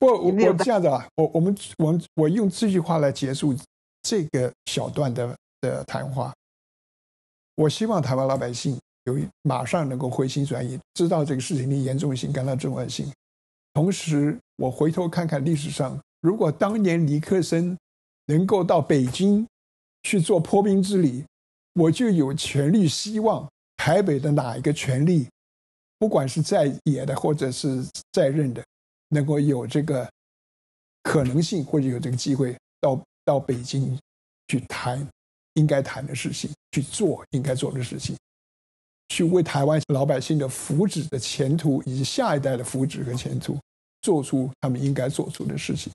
我我这样子啊，我我们我我用这句话来结束这个小段的的谈话。我希望台湾老百姓有马上能够回心转意，知道这个事情的严重性、感到重要性。同时，我回头看看历史上，如果当年尼克森能够到北京去做破冰之旅，我就有权利希望台北的哪一个权利，不管是在野的或者是在任的。能够有这个可能性，或者有这个机会，到到北京去谈应该谈的事情，去做应该做的事情，去为台湾老百姓的福祉的前途以及下一代的福祉和前途，做出他们应该做出的事情。